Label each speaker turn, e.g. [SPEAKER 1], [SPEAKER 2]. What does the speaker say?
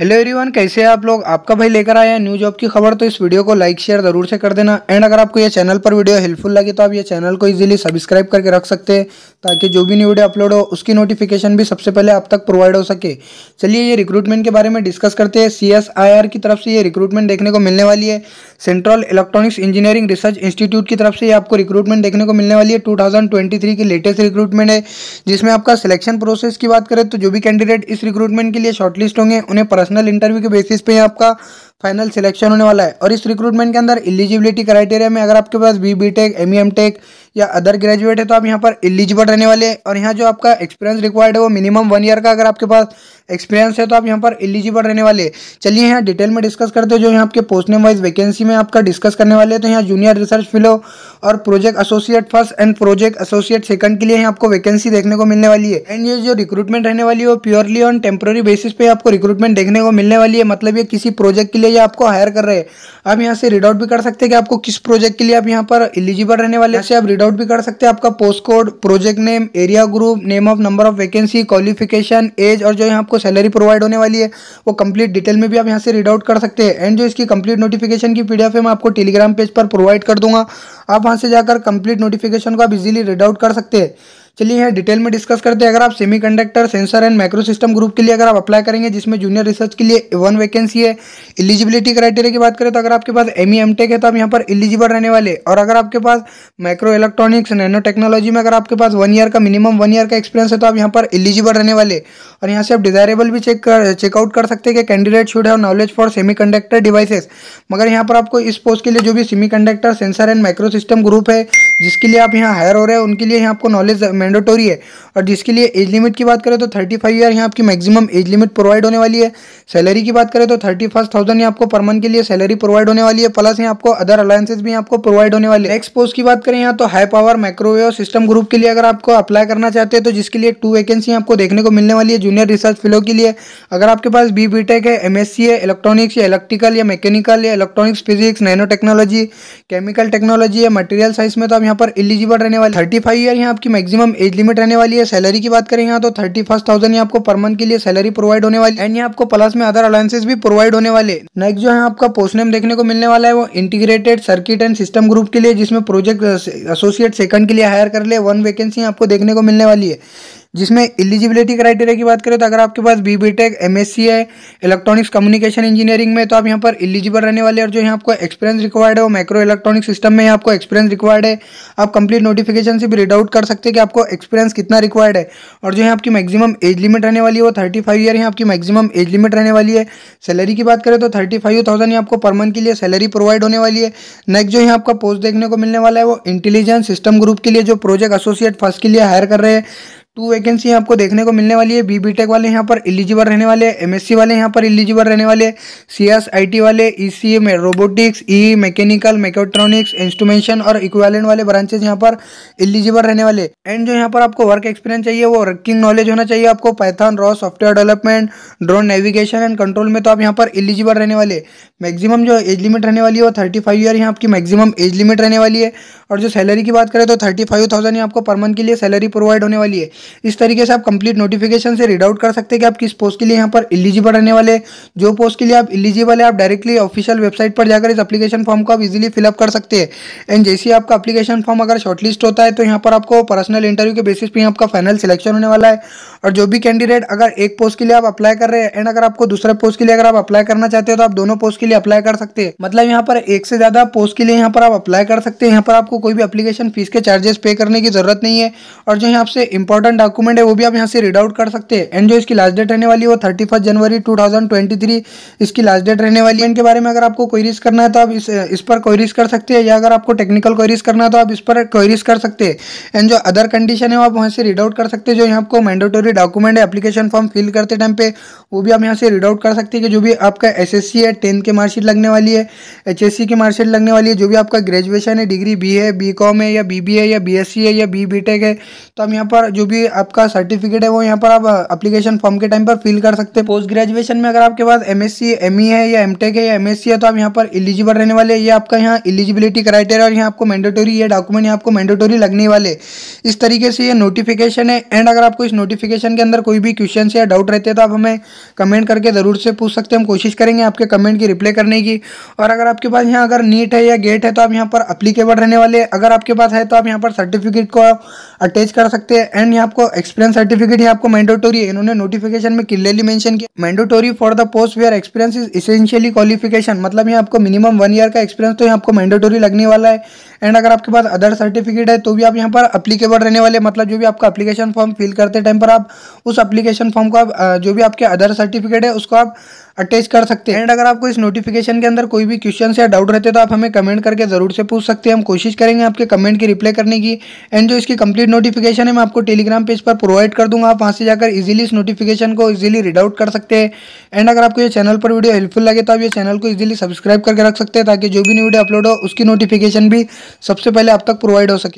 [SPEAKER 1] hello everyone कैसे हैं आप लोग आपका भाई लेकर आया है न्यू जॉब की खबर तो इस वीडियो को लाइक शेयर जरूर से कर देना एंड अगर आपको ये चैनल पर वीडियो हेल्पफुल लगे तो आप ये चैनल को इजीली सब्सक्राइब करके रख सकते हैं ताकि जो भी न्यू वीडियो अपलोड हो उसकी नोटिफिकेशन भी सबसे पहले आप तक प्रोवाइड हो सके चलिए ये रिक्रूटमेंट के बारे में डिस्कस करते हैं सी की तरफ से ये रिक्रूटमेंट देखने को मिलने वाली है central electronics engineering research institute की तरफ से ये आपको रिक्रूटमेंट देखने को मिलने वाली है टू की लेटेस्ट रिक्रूटमेंट है जिसमें आपका सिलेक्शन प्रोसेस की बात करें तो जो भी कैंडिडेट इस रिक्रूटमेंट के लिए शॉर्टलिस्ट होंगे उन्हें पर्सनल इंटरव्यू के बेसिस पे आपका फाइनल सिलेक्शन होने वाला है और इस रिक्रूटमेंट के अंदर एलिजिबिलिटी क्राइटेरिया में अगर आपके पास B B tech M E M tech या अदर ग्रेजुएट है तो आप यहाँ पर एलिजिबल रहने वाले हैं और यहाँ जो आपका एक्सपीरियंस रिक्वायर्ड है वो मिनिमम वन ईयर का अगर आपके पास एक्सपीरियंस है तो आप यहाँ पर एलिजिबल रहने वाले चलिए यहाँ डिटेल में डिस्कस करते हैं जो यहाँ आपके पोस्ट नेम वाइज वैकेंसी में आपका डिस्कस करने वाले हैं तो यहाँ जूनियर रिसर्च फिलो और project associate first and project associate second के लिए यहाँ आपको वैकेंसी देखने को मिलने वाली है एंड ये जो रिक्रूटमेंट रहने वाली है वो प्योरली ऑन टेम्प्रोरी बेसिस पे आपको रिक्रूटमेंट देखने को मिलने वाली है मतलब ये किसी प्रोजेक्ट के लिए लिए ये आपको हायर कर रहे हैं आप यहाँ से रीड आउट भी कर सकते हैं कि आपको किस प्रोजेक्ट के लिए आप यहाँ पर एलिजिबल रहने वाले हैं आप रीड आउट भी कर सकते हैं आपका post code project name area group name of number of vacancy qualification age और जो यहाँ आपको सैलरी प्रोवाइड होने वाली है वो कंप्लीट डिटेल में भी आप यहाँ से रीड आउट कर सकते हैं एंड जो इसकी कंप्लीट नोटिफिकेशन की पी है मैं आपको टेलीग्राम पेज पर प्रोवाइड कर दूंगा आप वहाँ से जाकर कंप्लीट नोटिफिकेशन को आप इजिली रीड आउट कर सकते हैं चलिए यहाँ डिटेल में डिस्कस करते हैं अगर आप semiconductor sensor and micro system group के लिए अगर आप अप्लाई करेंगे जिसमें जूनियर रिसर्च के लिए वन वैकेंसी है एलिजिबिलिटी क्राइटेरिया की बात करें तो अगर आपके पास एम ई एम टेक है तो आप यहाँ पर एलिजिबल रहने वाले और अगर आपके पास माइक्रो इलेक्ट्रॉनिक्स नैनो टेक्नोलॉजी में अगर आपके पास वन ईयर का मिनिमम वन ईयर का एक्सपीरियंस है तो आप यहाँ पर एलिजिबल रहने वाले और यहाँ से आप डिजायरेबल भी चेक कर चेकआउट कर सकते हैं कि candidate should have knowledge for semiconductor मगर यहाँ पर आपको इस पोस्ट के लिए जो भी semiconductor sensor and micro system group है जिसके लिए आप यहाँ हायर हो रहे हैं उनके लिए यहाँ आपको नॉलेज मैंडेटोरी है और जिसके लिए एज लिमिट की बात करें तो थर्टी फाइव ईयर यहाँ आपकी मैक्सिमम एज लिमिट प्रोवाइड होने वाली है सैलरी की बात करें तो थर्टी फर्स्ट थाउजेंड आपको पर मंथ के लिए सैलरी प्रोवाइड होने वाली है प्लस यहाँ आपको अदर अलायसेज भी आपको प्रोवाइड होने वाले नेक्स्ट पोस्ट की बात करें यहाँ तो high power microwave system group के लिए अगर आपको अप्लाई करना चाहते हैं तो जिसके लिए टू वैकेंसी आपको देखने को मिलने वाली है जूनियर रिसर्च फिलो के लिए अगर आपके पास बी बी टेक है एम है इलेक्ट्रॉनिक्स या इलेक्ट्रिकल या मैकेनिकल या electronics physics nano technology chemical technology या मटेरियल साइंस में तो आप यहाँ पर एलिजिबल रहने वाले थर्टी फाइव ईयर यहाँ आपकी मैक्सिमम एज लिमिट रहने वाली है सैलरी की बात करें यहाँ तो थर्टी फर्स्ट थाउजेंड आपको पर मंथ के लिए सैलरी प्रोवाइड होने वाली एंड यहाँ आपको प्लस में अदर अलायसेज भी प्रोवाइड होने वाले नेक्स्ट जो है आपका पोस्ट नेम देखने को मिलने वाला है वो integrated circuit and system group के लिए जिसमें प्रोजेक्ट एसोसिएट सेकंड के लिए हायर कर ले वन वैकेंसी आपको देखने को मिलने वाली है जिसमें एलिजिबिलिटी क्राइटेरिया की बात करें तो अगर आपके पास B B tech M S C है इलेक्ट्रॉनिक्स कम्युनिकेशन इंजीनियरिंग में तो आप यहाँ पर एलिजिबल रहने वाले और जो यहाँ आपको एक्सपीरियंस रिक्वायर्ड है वो माइक्रो इलेक्ट्रॉनिक सिस्टम में आपको एक्सपीरियंस रिक्वायर्ड है आप कंप्लीट नोटिफिकेशन से भी रीड आउट कर सकते हैं कि आपको एक्सपीरियंस कितना रिक्वायर्ड है और जो है आपकी मैक्सिमम एज लिमिट रहने वाली है वो थर्टी फाइव ईयर यहाँ आपकी मैक्सिमम एज लिमिट रहने वाली है सैलरी की बात करें तो थर्टी फाइव थाउजेंड आपको पर मंथ के लिए सैलरी प्रोवाइड होने वाली है नेक्स्ट जो यहाँ आपका पोस्ट देखने को मिलने वाला है वो इंटेलिजेंस सिस्टम ग्रुप के लिए जो प्रोजेक्ट एसोसिएट फर्स्ट के लिए हायर कर रहे हैं टू वैकेंसी आपको देखने को मिलने वाली है बी बी टेक वाले यहाँ पर एलिजिबल रहने वाले एम एस सी वाले यहाँ पर एलिजिबल रहने वाले सी एस आई टी वाले E C A robotics E mechanical mechatronics instrumentation और इक्वालेंट वाले ब्रांचेज यहाँ पर एलिजिबल रहने वाले एंड जो यहाँ पर आपको वर्क एक्सपीरियंस चाहिए वो वर्किंग नॉलेज होना चाहिए आपको python raw software development drone navigation and control में तो आप यहाँ पर एलिजिबल रहने वाले मैक्सिमम जो एज लिमिट रहने वाली है वो थर्टी फाइव ईयर यहाँ आपकी मैक्सिमम एज लिमिट रहने वाली है और जो सैलरी की बात करें तो थर्टी फाइव थाउजेंड आपको पर मंथ के लिए सैलरी प्रोवाइड होने वाली है इस तरीके से आप कंप्लीट नोटिफिकेशन से रीड आउट कर सकते हैं कि आप किस पोस्ट के लिए यहाँ पर एलिजिबल रहने वाले जो पोस्ट के लिए आप एलिजिबल है आप डायरेक्टली ऑफिशियल वेबसाइट पर जाकर इस एप्लीकेशन फॉर्म को आप इजिली फिलअप कर सकते हैं एंड जैसे आपका एप्लीकेशन फॉर्म अगर शॉर्टलिस्ट होता है तो यहाँ पर आपको पर्सनल इंटरव्यू के बेसिस पे आपका फाइनल सिलेक्शन होने वाला है और जो भी कैंडिडेट अगर एक पोस्ट के लिए आप अप्लाई कर रहे हैं एंड अगर आपको दूसरे पोस्ट के लिए अगर आप अप्लाई करना चाहते हो तो आप दोनों पोस्ट के लिए अप्लाई कर सकते हैं मतलब यहाँ पर एक से ज्यादा पोस्ट के लिए यहाँ पर आप अप्लाई कर सकते हैं यहाँ पर आपको कोई भी अपलीकेशन फीस के चार्जेस पे करने की जरूरत नहीं है और जो यहाँ आपसे इंपॉर्टेंट इंपॉर्टेंट डॉक्यूमेंट है वो भी आप यहाँ से रीड आउट कर सकते हैं एंड जो इसकी लास्ट डेट रहने वाली है वो थर्टी फर्स्ट जनवरी टू थाउजेंड ट्वेंटी थ्री इसकी लास्ट डेट रहने वाली है इनके बारे में अगर आपको क्वेरीज करना है तो आप इस इस पर क्वेरीज कर सकते हैं या अगर आपको टेक्निकल क्वेरीज करना है तो आप इस पर क्वेरीज कर सकते हैं एंड जो अदर कंडीशन है वो आप वहाँ से रीड आउट कर सकते हैं जो यहाँ आपको मैंडेटोरी डॉक्यूमेंट है अपलीकेशन फॉर्म फिल करते टाइम पे वो भी आप यहाँ से रीड आउट कर सकते हैं कि जो भी आपका एस है टेंथ के मार्कशीट लगने वाली है एच की मार्कशीट लगने वाली है जो भी आपका ग्रेजुएशन है डिग्री बी है बी है या बी है या बी है या बी है तो हम यहाँ पर जो भी आपका सर्टिफिकेट है वो यहाँ पर आप अप्लीकेशन uh, फॉर्म के टाइम पर फिल कर सकते हैं पोस्ट ग्रेजुएशन में अगर आपके पास एम एस e है या एम है या एम है तो आप यहाँ पर एलिजिबल रहने वाले ये आपका यहाँ एलिजिबिलिटी क्राइटेरिया और यहाँ आपको मैंडेटोरी ये डॉक्यूमेंट यहाँ आपको मैंडेटोरी लगने वाले इस तरीके से ये नोटिफिकेशन है एंड अगर आपको इस नोटिफिकेशन के अंदर कोई भी क्वेश्चन या डाउट रहते हैं तो आप हमें कमेंट करके ज़रूर से पूछ सकते हैं हम कोशिश करेंगे आपके कमेंट की रिप्लाई करने की और अगर आपके पास यहाँ अगर नीट है या गेट है तो आप यहाँ पर अप्लीकेबल रहने वाले अगर आपके पास है तो आप यहाँ पर सर्टिफिकेट को अटैच कर कर सकते हैं एंड आपको एक्सपीरियंस सर्टिफिकेट यहाँ आपको मैंडेटोरी है इन्होंने नोटिफिकेशन में क्लियरली मेंशन किया mandatory for the post where experience is essentially qualification मतलब यहाँ आपको मिनिमम वन ईयर का एक्सपीरियंस तो यहाँ आपको मैंडेटोरी लगने वाला है एंड अगर आपके पास अदर सर्टिफिकेट है तो भी आप यहाँ पर अप्लीकेबल रहने वाले मतलब जो भी आपका अप्लीकेशन फॉर्म फिल करते टाइम पर आप उस अप्लीकेशन फॉर्म को आप जो भी आपके अदर सर्टिफिकेट है उसको आप अटैच कर सकते हैं एंड अगर आपको इस नोटिफिकेशन के अंदर कोई भी क्वेश्चन या डाउट रहते तो आप हमें कमेंट करके ज़रूर से पूछ सकते हैं हम कोशिश करेंगे आपके कमेंट की रिप्लाई करने की एंड जो इसकी कंप्लीट नोटिफिकेशन है मैं आपको टेलीग्राम पेज पर प्रोवाइड कर दूंगा आप वहाँ से जाकर इजीली इस नोटिफिकेशन को इजीली रीड आउट कर सकते हैं एंड अगर आपको ये चैनल पर वीडियो हेल्पफुल लगे तो आप ये चैनल को इजीली सब्सक्राइब करके रख सकते हैं ताकि जो भी न्यू वीडियो अपलोड हो उसकी नोटिफिकेशन भी सबसे पहले आप तक प्रोवाइड हो सके